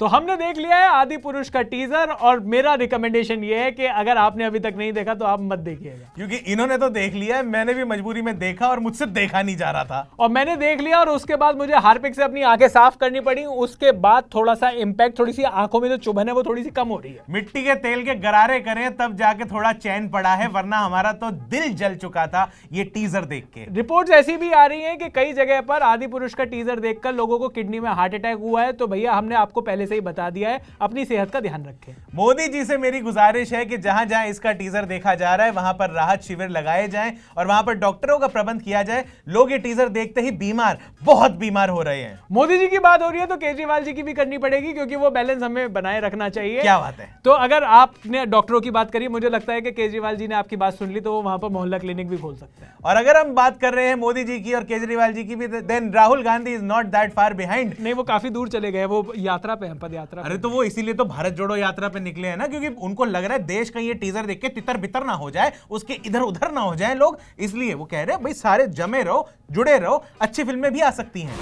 तो हमने देख लिया है आदि पुरुष का टीजर और मेरा रिकमेंडेशन ये है कि अगर आपने अभी तक नहीं देखा तो आप मत देखिएगा क्योंकि इन्होंने तो देख लिया है मैंने भी मजबूरी में देखा और मुझसे देखा नहीं जा रहा था और मैंने देख लिया और उसके बाद मुझे हार्पिक से अपनी आंखें साफ करनी पड़ी उसके बाद थोड़ा सा इम्पैक्ट थोड़ी सी आंखों में जो चुभन है वो थोड़ी सी कम हो रही है मिट्टी के तेल के गरारे करें तब जाके थोड़ा चैन पड़ा है वरना हमारा तो दिल जल चुका था ये टीजर देख के रिपोर्ट ऐसी भी आ रही है कि कई जगह पर आदि पुरुष का टीजर देखकर लोगों को किडनी में हार्ट अटैक हुआ है तो भैया हमने आपको पहले से ही बता दिया है अपनी सेहत का ध्यान रखें मोदी जी से मेरी गुजारिश है कि जहां जहां इसका टीजर देखा जा रहा है वहां पर राहत शिविर लगाए जाएं और वहां पर डॉक्टरों का प्रबंध किया जाए लोग ये टीजर देखते ही बीमार बहुत बीमार हो रहे हैं मोदी जी की बात हो रही है तो केजरीवाल जी की भी करनी पड़ेगी क्योंकि वो बैलेंस हमें बनाए रखना चाहिए क्या बात है तो अगर आपने डॉक्टरों की बात करी मुझे लगता है कि केजरीवाल जी ने आपकी बात सुन ली तो वो वहां पर मोहल्ला क्लिनिक भी खोल सकते हैं और अगर हम बात कर रहे हैं मोदी जी की और केजरीवाल जी की भी देन तो Rahul Gandhi is not that far behind नहीं वो काफी दूर चले गए वो यात्रा पे हम जनपद यात्रा अरे तो वो इसीलिए तो भारत जोड़ो यात्रा पे निकले हैं ना क्योंकि उनको लग रहा है देश का ये टीजर देख के तितर बितर ना हो जाए उसके इधर उधर ना हो जाए लोग इसलिए वो कह रहे हैं भाई सारे जमे रहो जुड़े रहो अच्छी फिल्में भी आ सकती हैं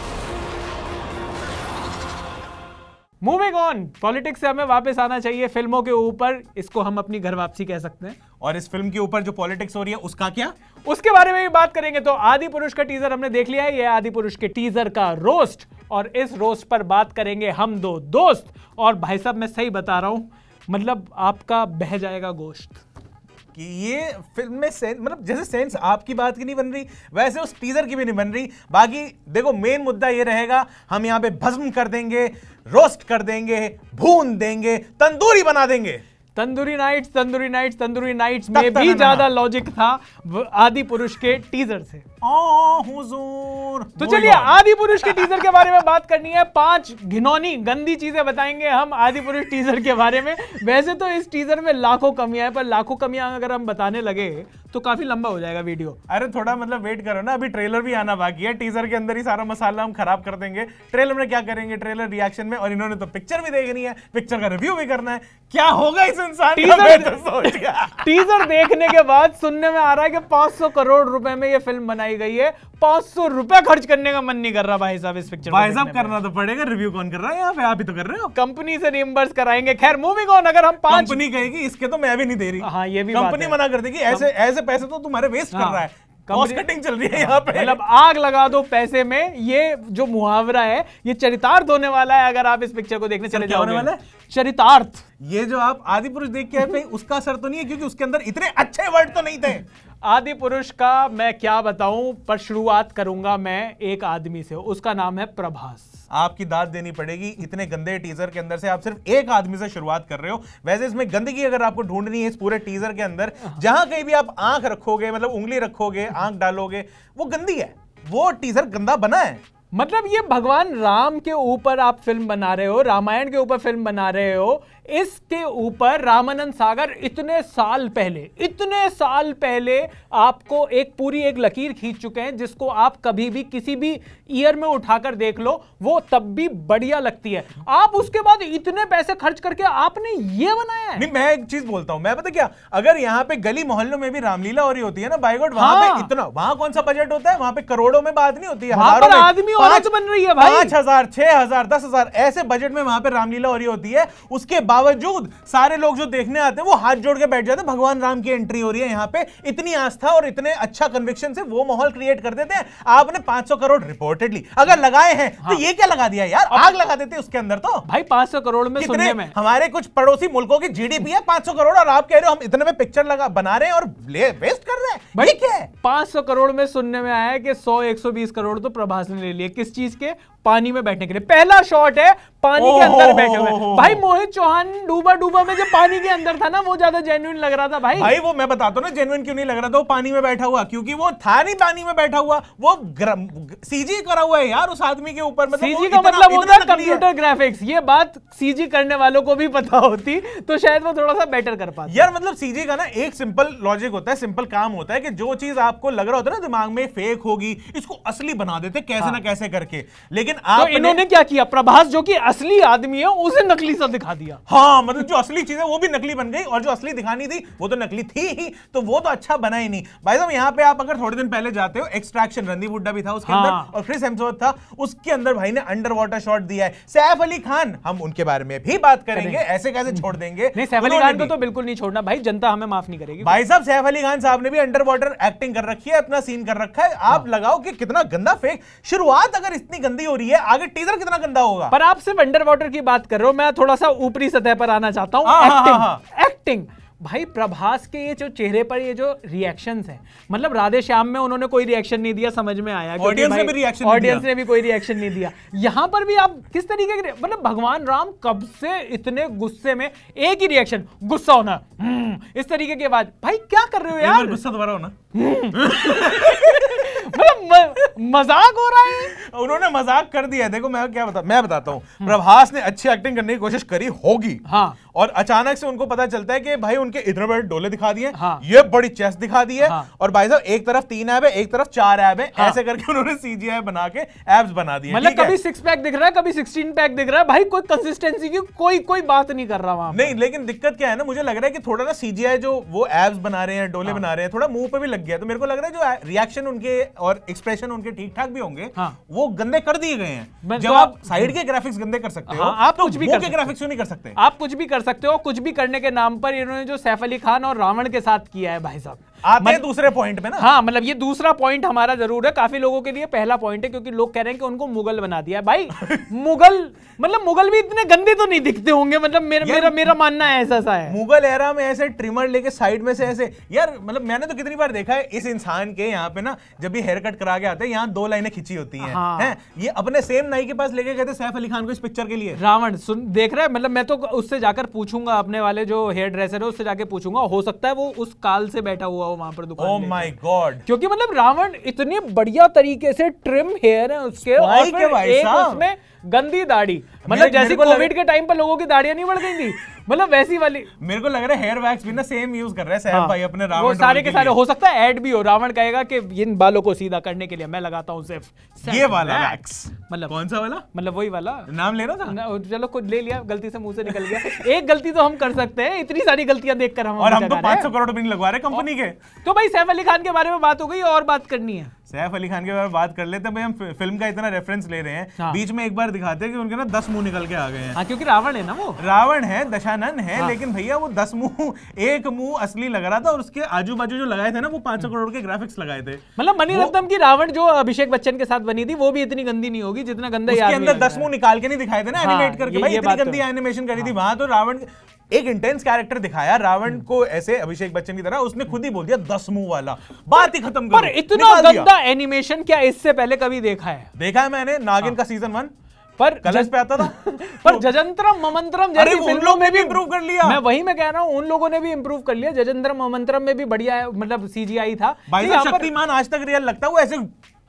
मूविंग ऑन पॉलिटिक्स से हमें वापस आना चाहिए फिल्मों के ऊपर इसको हम अपनी घर वापसी कह सकते हैं और इस फिल्म के ऊपर जो पॉलिटिक्स हो रही है उसका क्या उसके बारे में भी बात करेंगे तो आदि पुरुष का टीजर हमने देख लिया है ये आदि पुरुष के टीजर का रोस्ट और इस रोस्ट पर बात करेंगे हम दो दोस्त और भाई साहब मैं सही बता रहा हूँ मतलब आपका बह जाएगा गोश्त कि ये फिल्म में सेंस मतलब जैसे सेंस आपकी बात की नहीं बन रही वैसे उस टीजर की भी नहीं बन रही बाकी देखो मेन मुद्दा ये रहेगा हम यहाँ पे भस्म कर देंगे रोस्ट कर देंगे भून देंगे तंदूरी बना देंगे tandoori nights tandoori nights tandoori nights में भी ज्यादा लॉजिक था आदि पुरुष के टीजर से हुजूर तो चलिए आदि पुरुष के टीजर के बारे में बात करनी है पांच घिनौनी गंदी चीजें बताएंगे हम आदि पुरुष टीजर के बारे में वैसे तो इस टीजर में लाखों कमियां है पर लाखों कमियां अगर हम बताने लगे तो काफी लंबा हो जाएगा वीडियो अरे थोड़ा मतलब वेट करो ना अभी ट्रेलर भी आना बाकी है टीजर के अंदर ही सारा मसाला हम खराब कर देंगे ट्रेलर में क्या करेंगे ट्रेलर रिएक्शन में और इन्होंने तो पिक्चर भी देखनी है पिक्चर का रिव्यू भी करना है क्या होगा इस इंसान टीजर, तो टीजर देखने के बाद सुनने में आ रहा है कि पांच करोड़ रुपए में यह फिल्म बनाई गई है सौ रुपए खर्च करने का मन नहीं कर रहा भाई साहब इस पिक्चर भाई साहब करना तो पड़ेगा रिव्यू कौन कर रहा है यहाँ पे आप ही तो कर रहे हो कंपनी से रिम्बर्स कराएंगे खैर मूवी कौन अगर हम पांच कंपनी कहेगी इसके तो मैं भी नहीं दे रही हाँ ये भी कंपनी मना कर देगी ऐसे ऐसे से पैसे तो तुम्हारे वेस्ट हाँ। कर रहा है कॉस्ट कटिंग चल रही है हाँ। यहाँ पे मतलब आग लगा दो पैसे में ये जो मुहावरा है ये चरितार्थ होने वाला है अगर आप इस पिक्चर को देखने चले जाओगे वाला है चरितार्थ ये जो आप आदि पुरुष देख के आए उसका असर तो नहीं है क्योंकि उसके अंदर इतने अच्छे वर्ड तो नहीं थे आदि पुरुष का मैं क्या बताऊं पर शुरुआत करूंगा मैं एक आदमी से उसका नाम है प्रभास आपकी दाद देनी पड़ेगी इतने गंदे टीजर के अंदर से आप सिर्फ एक आदमी से शुरुआत कर रहे हो वैसे इसमें गंदगी अगर आपको ढूंढनी है इस पूरे टीजर के अंदर हाँ। जहां कहीं भी आप आंख रखोगे मतलब उंगली रखोगे आंख डालोगे वो गंदी है वो टीजर गंदा बना है मतलब ये भगवान राम के ऊपर आप फिल्म बना रहे हो रामायण के ऊपर फिल्म बना रहे हो इसके ऊपर रामानंद सागर इतने साल पहले इतने साल पहले आपको एक पूरी एक लकीर खींच चुके हैं जिसको आप कभी भी किसी भी ईयर में उठाकर देख लो वो तब भी बढ़िया लगती है आप उसके बाद इतने पैसे खर्च करके आपने ये बनाया है नहीं मैं एक चीज बोलता हूं मैं पता क्या अगर यहाँ पे गली मोहल्लों में भी रामलीला हो रही होती है ना बाइगोट वहां हाँ। पे इतना वहां कौन सा बजट होता है वहां पे करोड़ों में बात नहीं होती है आदमी बन रही है पांच हजार छह हजार दस हजार ऐसे बजट में वहां पर रामलीला हो रही होती है उसके बाद बावजूद सारे लोग जो देखने आते हैं वो हाथ जोड़ के बैठ जाते हैं भगवान राम की एंट्री हो रही है यहाँ पे इतनी आस्था और इतने अच्छा कन्विक्शन से वो माहौल क्रिएट कर देते हैं आपने 500 करोड़ रिपोर्टेडली अगर लगाए हैं तो हाँ। ये क्या लगा दिया यार आग लगा देते उसके अंदर तो भाई 500 करोड़ में कितने में। हमारे कुछ पड़ोसी मुल्कों की जीडीपी है पांच करोड़ और आप कह रहे हो हम इतने में पिक्चर लगा बना रहे हैं और वेस्ट कर रहे हैं भाई क्या पांच 500 करोड़ में सुनने में आया है कि 100 120 करोड़ तो प्रभास ने ले लिए किस चीज के पानी में बैठने के लिए पहला शॉट है पानी के अंदर बैठे हुए भाई मोहित चौहान डूबा डूबा में जो पानी के अंदर था ना वो ज्यादा जेन्युइन लग रहा था भाई भाई वो मैं बताता हूँ ना जेन्युइन क्यों नहीं लग रहा था वो पानी में बैठा हुआ क्योंकि वो था नहीं पानी में बैठा हुआ वो सीजी करा हुआ है यार उस आदमी के ऊपर मतलब सीजी का मतलब होता है कंप्यूटर ग्राफिक्स ये बात सीजी करने वालों को भी पता होती तो शायद वो थोड़ा सा बेटर कर पाता यार मतलब सीजी का ना एक सिंपल लॉजिक होता है सिंपल काम होता है कि जो चीज आपको लग रहा होता है ना दिमाग में फेक होगी इसको असली बना देते कैसे हाँ। ना कैसे करके लेकिन आप तो इन्होंने क्या किया प्रभास जो कि असली आदमी है उसे नकली सा दिखा दिया हाँ मतलब जो असली चीज है वो भी नकली बन गई और जो असली दिखानी थी वो तो नकली थी ही तो वो तो अच्छा बना ही नहीं भाई साहब यहाँ पे आप अगर थोड़े दिन पहले जाते हो एक्सट्रैक्शन रणदीप हुड्डा भी था उसके हाँ। अंदर और क्रिस हेम्सवर्थ था उसके अंदर भाई ने अंडर वाटर शॉट दिया है सैफ अली खान हम उनके बारे में भी बात करेंगे ऐसे कैसे छोड़ देंगे नहीं सैफ अली खान को तो बिल्कुल नहीं छोड़ना भाई जनता हमें माफ नहीं करेगी भाई साहब सैफ अली खान साहब ने भी अंडर वाटर एक्टिंग कर रखी है अपना सीन कर रखा है आप हाँ। लगाओ कि कितना गंदा फेक शुरुआत अगर इतनी गंदी हो रही रही है आगे टीजर कितना गंदा होगा पर आप सिर्फ अंडर वाटर की बात कर रहे हो मैं थोड़ा सा ऊपरी सतह पर आना चाहता हूँ एक्टिंग हाँ, हाँ, हाँ, भाई प्रभास के ये जो चेहरे पर ये जो रिएक्शन है मतलब राधे श्याम में उन्होंने कोई रिएक्शन नहीं दिया समझ में आया ऑडियंस ने भी रिएक्शन ऑडियंस ने भी कोई रिएक्शन नहीं दिया यहां पर भी आप किस तरीके के मतलब भगवान राम कब से इतने गुस्से में एक ही रिएक्शन गुस्सा होना हम्म, इस तरीके के बाद भाई क्या कर रहे हो यार गुस्सा दोबारा होना हम्म। मतलब मजाक हो रहा है उन्होंने मजाक कर दिया देखो मैं क्या बता मैं बताता हूँ प्रभास ने अच्छी एक्टिंग करने की कोशिश करी होगी हाँ और अचानक से उनको पता चलता है कि भाई उनके इतने बड़े डोले दिखा दिए हाँ। ये बड़ी चेस्ट दिखा दी है हाँ। और भाई साहब एक तरफ तीन ऐप है एक तरफ चार ऐप है हाँ। ऐसे करके उन्होंने सीजीआई बना के एप्स बना दिए मतलब कभी सिक्स पैक दिख रहा है कभी सिक्सटीन पैक दिख रहा है भाई कोई कंसिस्टेंसी की कोई कोई बात नहीं कर रहा वहां नहीं लेकिन दिक्कत क्या है ना मुझे लग रहा है कि थोड़ा ना सीजीआई जो वो एप्स बना रहे हैं डोले हाँ। बना रहे हैं थोड़ा मुंह पे भी लग गया तो मेरे को लग रहा है जो रिएक्शन उनके और एक्सप्रेशन उनके ठीक ठाक भी होंगे हाँ। वो गंदे कर दिए गए हैं जब तो आप साइड के ग्राफिक्स गंदे कर सकते हो आप तो कुछ भी ग्राफिक्स नहीं कर सकते आप कुछ भी कर सकते हो कुछ भी करने के नाम पर इन्होंने जो सैफ अली खान और रावण के साथ किया है भाई साहब आते हैं मतलब- दूसरे पॉइंट में ना हाँ मतलब ये दूसरा पॉइंट हमारा जरूर है काफी लोगों के लिए पहला पॉइंट है क्योंकि लोग कह रहे हैं कि उनको मुगल बना दिया भाई मुगल मतलब मुगल भी इतने गंदे तो नहीं दिखते होंगे मतलब मेरा मेरा मेरा मानना है ऐसा सा है मुगल एरा में ऐसे ट्रिमर लेके साइड में से ऐसे यार मतलब मैंने तो कितनी बार देखा है इस इंसान के यहाँ पे ना जब भी हेयर कट करा के आते हैं यहाँ दो लाइनें खिंची होती हैं हाँ। है? ये अपने सेम नाई के पास लेके गए थे सैफ अली खान को इस पिक्चर के लिए रावण सुन देख रहा है मतलब मैं तो उससे जाकर पूछूंगा अपने वाले जो हेयर ड्रेसर है उससे जाके पूछूंगा हो सकता है वो उस काल से बैठा हुआ पाओ वहां पर दुकान ओह माय गॉड क्योंकि मतलब रावण इतने बढ़िया तरीके से ट्रिम हेयर है उसके और फिर एक उसमें गंदी दाढ़ी मतलब जैसे कोविड के टाइम पर लोगों की दाढ़ियां नहीं बढ़ गई थी मतलब वैसी वाली मेरे को लग रहा है हेयर वैक्स भी ना सेम यूज कर रहे हैं हाँ, भाई अपने रावण सारे के सारे हो सकता है एड भी हो रावण कहेगा कि इन बालों को सीधा करने के लिए मैं लगाता हूँ सिर्फ ये वाला वैक्स मतलब कौन सा वाला मतलब वही वाला नाम ले रहा था चलो खुद ले लिया गलती से मुंह से निकल गया एक गलती तो हम कर सकते हैं इतनी सारी गलतियां देखकर हम और हम तो पांच सौ करोड़ भी लगवा रहे कंपनी के तो भाई सैफ अली खान के बारे में बात हो गई और बात करनी है सैफ अली खान के बारे में बात कर लेते भाई हम फिल्म का इतना रेफरेंस ले रहे हैं हाँ। बीच में एक बार दिखाते हैं कि उनके ना दस मुंह निकल के आ गए हैं हाँ, क्योंकि रावण है ना वो रावण है दशानंद है हाँ। लेकिन भैया वो दस मुंह एक मुंह असली लग रहा था और उसके आजू बाजू जो लगाए थे ना वो पांच सौ करोड़ के ग्राफिक्स लगाए थे मतलब मनी मणिरत्नम की रावण जो अभिषेक बच्चन के साथ बनी थी वो भी इतनी गंदी नहीं होगी जितना गंदा उसके अंदर दस मुंह निकाल के नहीं दिखाए थे ना एनिमेट हाँ, करके भाई इतनी तो गंदी एनिमेशन करी थी हाँ। वहां तो रावण एक इंटेंस कैरेक्टर दिखाया रावण को ऐसे अभिषेक बच्चन की तरह उसने खुद ही बोल दिया दस मुंह वाला बात ही खत्म पर इतना गंदा एनिमेशन क्या इससे पहले कभी देखा है देखा है मैंने नागिन हाँ। का सीजन वन पर कलर्स पे आता था पर जजंतरम ममंत्रम जैसी फिल्मों में भी इंप्रूव कर लिया मैं वही मैं कह रहा हूँ उन लोगों ने भी इंप्रूव कर लिया जजंतरम ममंत्रम में भी बढ़िया मतलब सीजीआई था भाई तो शक्तिमान आज तक रियल लगता है वो ऐसे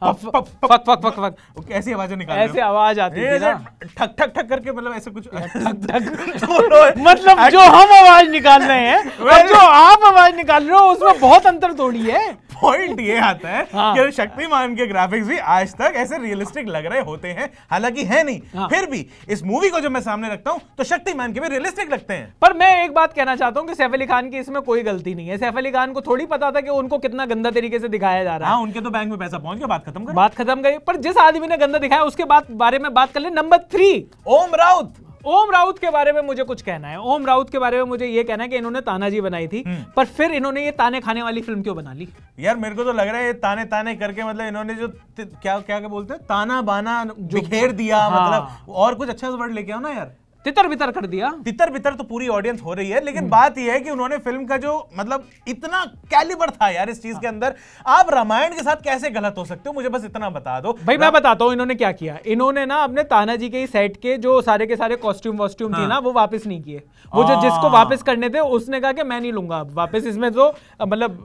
हाँ, फक फक फक फक ऐसी आवाज निकाल ऐसे आवाज आती है ना ठक ठक ठक करके मतलब ऐसे कुछ ठक ठक तो मतलब जो हम आवाज निकाल रहे हैं और जो आप आवाज निकाल रहे हो उसमें बहुत अंतर तोड़ी है पॉइंट ये आता है हाँ, कि शक्तिमान के ग्राफिक्स भी आज तक ऐसे रियलिस्टिक लग रहे होते हैं हालांकि है नहीं हाँ, फिर भी इस मूवी को जब मैं सामने रखता हूँ तो शक्तिमान के भी रियलिस्टिक लगते हैं पर मैं एक बात कहना चाहता हूँ कि सैफ अली खान की इसमें कोई गलती नहीं है सैफ अली खान को थोड़ी पता था कि उनको कितना गंदा तरीके से दिखाया जा रहा हाँ, है उनके तो बैंक में पैसा पहुंच गया बात खत्म बात खत्म गई पर जिस आदमी ने गंदा दिखाया उसके बाद बारे में बात कर ले नंबर थ्री ओम राउत ओम राउत के बारे में मुझे कुछ कहना है ओम राउत के बारे में मुझे ये कहना है कि इन्होंने तानाजी बनाई थी हम्म। पर फिर इन्होंने ये ताने खाने वाली फिल्म क्यों बना ली यार मेरे को तो लग रहा है ये ताने ताने करके मतलब इन्होंने जो क्या क्या क्या बोलते हैं ताना बाना जो घेर दिया हाँ। मतलब और कुछ अच्छा वर्ड लेके आओ ना यार तितर बितर कर दिया तितर बितर तो पूरी ऑडियंस हो रही है लेकिन बात यह है कि उन्होंने फिल्म का जो मतलब इतना कैलिबर था यार इस चीज हाँ। के अंदर आप रामायण के साथ कैसे गलत हो सकते हो मुझे बस इतना बता दो भाई मैं बताता हूँ इन्होंने क्या किया इन्होंने ना अपने तानाजी के ही सेट के जो सारे के सारे कॉस्ट्यूम वॉस्ट्यूम हाँ। थे ना वो वापस नहीं किए वो जो जिसको वापस करने थे उसने कहा कि मैं नहीं लूंगा वापस इसमें तो मतलब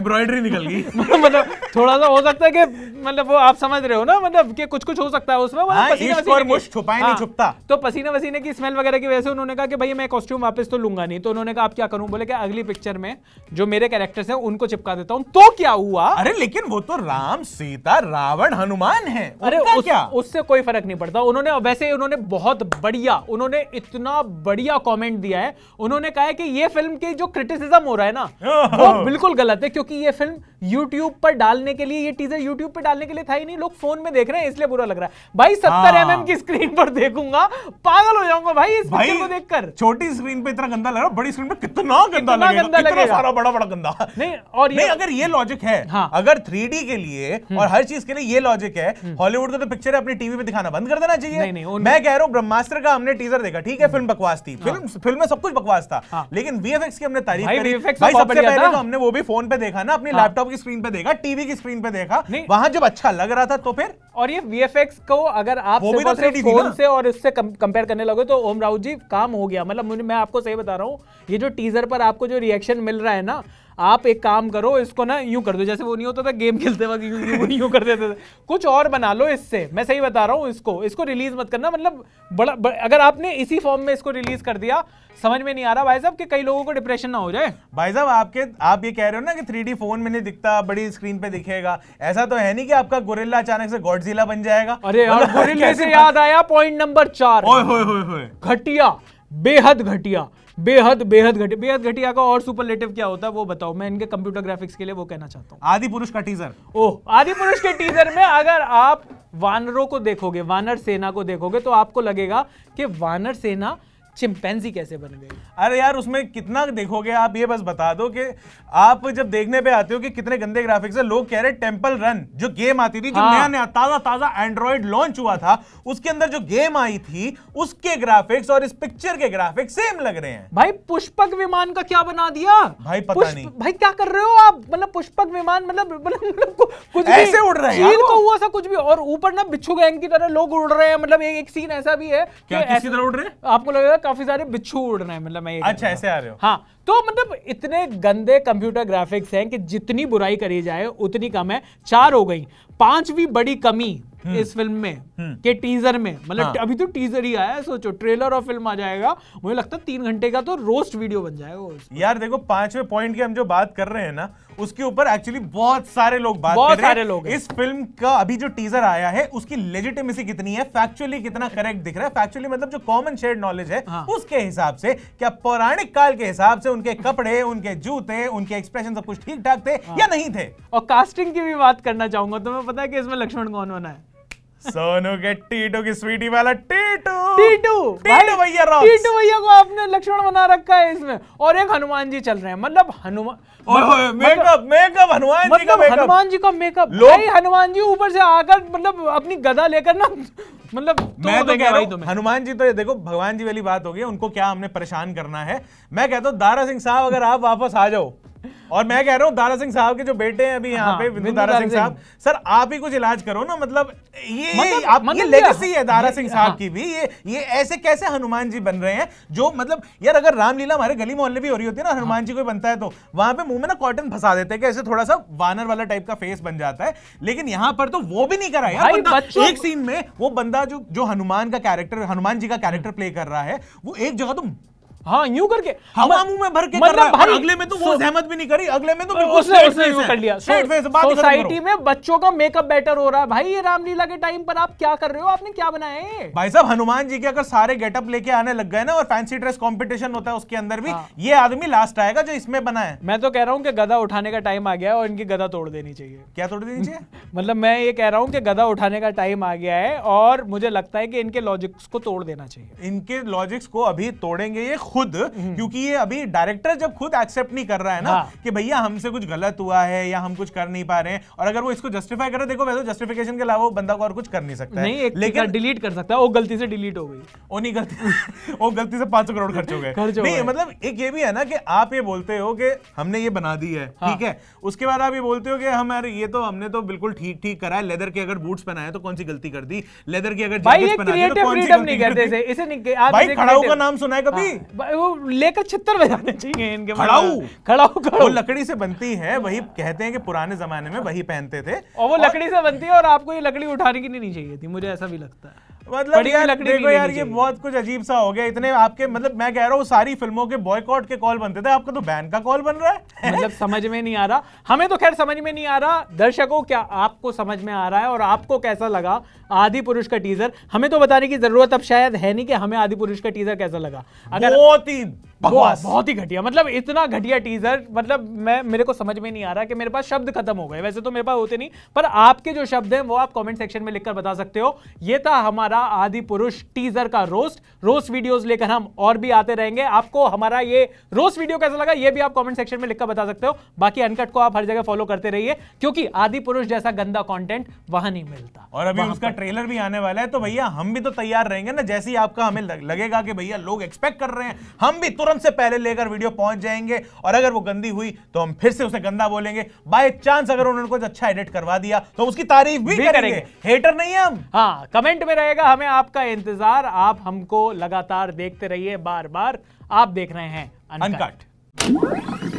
एम्ब्रॉयडरी निकल गई मतलब थोड़ा सा हो सकता है कि मतलब वो आप समझ रहे हो ना मतलब कि कुछ कुछ हो सकता है उसमें मतलब हाँ, छुपाए नहीं हाँ, छुपता तो पसीना वसीने की स्मेल वगैरह की वजह से उन्होंने कहा कि भाई मैं कॉस्ट्यूम वापस तो लूंगा नहीं तो उन्होंने कहा आप क्या करूं बोले कि अगली पिक्चर में जो मेरे कैरेक्टर्स हैं उनको चिपका देता हूं तो क्या हुआ अरे लेकिन वो तो राम सीता रावण हनुमान है अरे उस, क्या उससे कोई फर्क नहीं पड़ता उन्होंने वैसे उन्होंने बहुत बढ़िया उन्होंने इतना बढ़िया कॉमेंट दिया है उन्होंने कहा है कि ये फिल्म के जो क्रिटिसिज्म हो रहा है ना वो बिल्कुल गलत है क्योंकि ये फिल्म YouTube पर डालने के लिए ये टीजर YouTube पर डालने के लिए था ही नहीं लोग फोन में देख रहे हैं इसलिए बुरा लग रहा है भाई सत्तर एम हाँ। की स्क्रीन पर देखूंगा पागल हो जाऊंगा भाई इस भाई को देखकर छोटी स्क्रीन पे इतना गंदा लग रहा बड़ी स्क्रीन पे कितना गंदा गंदा लगेगा सारा बड़ा बड़ा गंदा नहीं और नहीं अगर ये लॉजिक है हाँ। अगर थ्री के लिए हम्म। और हर चीज के लिए ये लॉजिक है हॉलीवुड हम्म। का तो पिक्चर है अपनी टीवी पे दिखाना बंद कर देना चाहिए मैं कह रहा हूँ ब्रह्मास्त्र का हमने टीजर देखा ठीक है फिल्म बकवास थी फिल्म हाँ। फिल्म में सब कुछ बकवास था लेकिन वीएफएक्स की हमने तारीफ करी भाई तो सबसे पहले तो हमने वो भी फोन पे देखा ना अपने लैपटॉप की स्क्रीन पे देखा टीवी की स्क्रीन पे देखा नहीं वहां जब अच्छा लग रहा था तो फिर और ये वीएफएक्स को अगर आप फोन तो से और इससे कंपेयर करने लगे तो ओम राउत जी काम हो गया मतलब मैं आपको सही बता रहा हूँ ये जो टीजर पर आपको जो रिएक्शन मिल रहा है ना आप एक काम करो इसको ना यूं कर दो जैसे वो नहीं होता था गेम खेलते वक्त यूं यूं, यूं कर देते थे कुछ और बना लो इससे मैं सही बता रहा हूँ इसको इसको रिलीज मत करना मतलब बड़ा, बड़, अगर आपने इसी फॉर्म में इसको रिलीज कर दिया समझ में नहीं आ रहा भाई साहब कि कई लोगों को डिप्रेशन ना हो जाए भाई साहब आपके आप ये कह रहे हो ना कि थ्री फोन में नहीं दिखता बड़ी स्क्रीन पे दिखेगा ऐसा तो है नहीं कि आपका गोरेला अचानक से गॉडजिला बन जाएगा अरे गोरेला मतलब से याद आया पॉइंट नंबर चार घटिया बेहद घटिया बेहद बेहद घटिया बेहद घटिया का और सुपरलेटिव क्या होता है वो बताओ मैं इनके कंप्यूटर ग्राफिक्स के लिए वो कहना चाहता हूँ आदि पुरुष का टीजर ओह आदि पुरुष के टीजर में अगर आप वानरों को देखोगे वानर सेना को देखोगे तो आपको लगेगा कि वानर सेना चिंपैंजी कैसे बन गई अरे यार उसमें कितना देखोगे आप ये बस बता दो कि आप जब देखने पे आते हो कि कितने गंदे ग्राफिक्स है लोग कह रहे टेम्पल रन जो गेम आती थी जो हाँ। नया नया ताजा ताजा एंड्रॉइड लॉन्च हुआ था उसके अंदर जो गेम आई थी उसके ग्राफिक्स और इस पिक्चर के ग्राफिक्स सेम लग रहे हैं भाई पुष्पक विमान का क्या बना दिया भाई पता पुष्प, नहीं भाई क्या कर रहे हो आप मतलब पुष्पक विमान मतलब मतलब, मतलब कुछ ऐसे उड़ रहे हैं को हुआ सा कुछ भी और ऊपर ना बिच्छू गैंग की तरह लोग उड़ रहे हैं मतलब एक सीन ऐसा भी है क्या किसी तरह उड़ रहे हैं आपको लगेगा काफी सारे बिच्छू उड़ रहे हैं मतलब मैं अच्छा ऐसे आ रहे हो हाँ तो मतलब इतने गंदे कंप्यूटर ग्राफिक्स हैं कि जितनी बुराई करी जाए उतनी कम है चार हो गई पांचवी बड़ी कमी हम्म। इस फिल्म में हम्म। के टीजर में मतलब हाँ। अभी तो टीजर ही आया है सोचो ट्रेलर और फिल्म आ जाएगा मुझे लगता है तीन घंटे का तो रोस्ट वीडियो बन जाएगा यार देखो पांचवे पॉइंट की हम जो बात कर रहे हैं ना उसके ऊपर एक्चुअली बहुत सारे लोग बात बहुत कर रहे हैं लोग इस फिल्म का अभी जो टीजर आया है उसकी लेजिटिमेसी कितनी है फैक्चुअली कितना करेक्ट दिख रहा है फैक्चुअली मतलब जो कॉमन शेयर नॉलेज है हाँ। उसके हिसाब से क्या पौराणिक काल के हिसाब से उनके कपड़े उनके जूते उनके एक्सप्रेशन सब कुछ ठीक ठाक थे हाँ। या नहीं थे और कास्टिंग की भी बात करना चाहूंगा तुम्हें पता है कि इसमें लक्ष्मण कौन बना है सोनू के टीटू की स्वीटी वाला टीटू टीटू टीटू भैया टीटू भैया को आपने लक्ष्मण बना रखा है इसमें और एक हनुमान जी चल रहे हैं मतलब हनुमान मेकअप मेकअप हनुमान जी का मेकअप मतलब हनुमान जी का मेकअप भाई हनुमान जी ऊपर से आकर मतलब अपनी गदा लेकर ना मतलब मैं तो कह रहा हूँ हनुमान जी तो ये देखो भगवान जी वाली बात होगी उनको क्या हमने परेशान करना है मैं कहता हूँ दारा सिंह साहब अगर आप वापस आ जाओ और मैं कह रहा हूँ दारा सिंह साहब के जो बेटे हैं अभी यहाँ हाँ, पे विंदु दारा सिंह साहब सर आप ही कुछ इलाज करो ना मतलब ये मतलब, आप मतलब ये लेगेसी है दारा सिंह साहब हाँ। की भी ये ये ऐसे कैसे हनुमान जी बन रहे हैं जो मतलब यार अगर रामलीला हमारे गली मोहल्ले भी हो रही होती है ना हनुमान हाँ। जी कोई बनता है तो वहां पे मुंह में ना कॉटन फंसा देते हैं ऐसे थोड़ा सा वानर वाला टाइप का फेस बन जाता है लेकिन यहाँ पर तो वो भी नहीं करा यार एक सीन में वो बंदा जो जो हनुमान का कैरेक्टर हनुमान जी का कैरेक्टर प्ले कर रहा है वो एक जगह तो हाँ यूं करके हवा मुंह में भर के मतलब कर रहा है अगले में तो वो जहमत भी नहीं करी अगले में तो बिल्कुल उसने उसने यूं कर लिया स्ट्रेट फेस बात सोसाइटी में बच्चों का मेकअप बेटर हो रहा है भाई ये रामलीला के टाइम पर आप क्या कर रहे हो आपने क्या बनाया है भाई साहब हनुमान जी के अगर सारे गेटअप लेके आने लग गए ना और फैंसी ड्रेस कॉम्पिटिशन होता है उसके अंदर भी हाँ। ये आदमी लास्ट आएगा जो इसमें बना है मैं तो कह रहा हूँ कि गदा उठाने का टाइम आ गया है और इनकी गदा तोड़ देनी चाहिए क्या तोड़ देनी चाहिए मतलब मैं ये कह रहा हूँ की गदा उठाने का टाइम आ गया है और मुझे लगता है की इनके लॉजिक्स को तोड़ देना चाहिए इनके लॉजिक्स को अभी तोड़ेंगे ये खुद क्योंकि ये अभी डायरेक्टर जब खुद एक्सेप्ट नहीं कर रहा है ना हाँ। कि भैया हमसे कुछ गलत हुआ है या हम कुछ कर नहीं पा रहे हैं और अगर वो इसको जस्टिफाई करे देखो वैसे जस्टिफिकेशन के अलावा वो बंदा को और कुछ कर नहीं सकता नहीं, है लेकिन डिलीट कर सकता है वो गलती से डिलीट हो गई वो नहीं गलती वो गलती से पांच करोड़ खर्च हो गए नहीं मतलब एक ये भी है ना कि आप ये बोलते हो कि हमने ये बना दी है हाँ। ठीक है उसके बाद आप ये बोलते हो कि हमारे ये तो हमने तो बिल्कुल ठीक ठीक करा है लेदर के अगर बूट्स पहनाए तो कौन सी गलती कर दी लेदर की अगर भाई ये तो क्रिएटिव फ्रीडम नहीं कहते इसे नहीं आप भाई खड़ा का नाम सुना है कभी हाँ, वो लेकर में बजाने चाहिए इनके खड़ाऊ खड़ाऊ वो लकड़ी से बनती है वही कहते हैं कि पुराने जमाने में वही पहनते थे और वो लकड़ी से बनती है और आपको ये लकड़ी उठाने की नहीं चाहिए थी मुझे ऐसा भी लगता है मतलब यार देखो यार ये बहुत कुछ अजीब सा हो गया इतने आपके मतलब मैं कह रहा हूँ सारी फिल्मों के बॉयकॉट के कॉल बनते थे आपका तो बैन का कॉल बन रहा है मतलब समझ में नहीं आ रहा हमें तो खैर समझ में नहीं आ रहा दर्शकों क्या आपको समझ में आ रहा है और आपको कैसा लगा आदि पुरुष का टीजर हमें तो बताने की जरूरत अब शायद है नहीं कि हमें आदि पुरुष का टीजर कैसा लगा अगर बहुत ही बकवास बहुत ही घटिया मतलब इतना घटिया टीजर मतलब मैं मेरे को समझ में नहीं आ रहा कि मेरे पास शब्द खत्म हो गए वैसे तो मेरे पास होते नहीं पर आपके जो शब्द हैं वो आप कमेंट सेक्शन में लिखकर बता सकते हो ये था हमारा आदि पुरुष टीजर का रोस्ट रोस्ट वीडियोस लेकर हम और भी आते रहेंगे आपको हमारा ये रोस्ट वीडियो कैसा लगा ये भी आप कॉमेंट सेक्शन में लिखकर बता सकते हो बाकी अनकट को आप हर जगह फॉलो करते रहिए क्योंकि आदि पुरुष जैसा गंदा कॉन्टेंट वहां नहीं मिलता और अभी उसका ट्रेलर भी आने वाला है तो भैया हम भी तो तैयार रहेंगे ना जैसे ही आपका हमें लगेगा कि भैया लोग एक्सपेक्ट कर रहे हैं हम भी तो तुरंत से पहले लेकर वीडियो पहुंच जाएंगे और अगर वो गंदी हुई तो हम फिर से उसे गंदा बोलेंगे बाय चांस अगर उन्होंने कुछ अच्छा एडिट करवा दिया तो उसकी तारीफ भी, भी करेंगे।, करेंगे हेटर नहीं है हम हाँ कमेंट में रहेगा हमें आपका इंतजार आप हमको लगातार देखते रहिए बार बार आप देख रहे हैं अनकट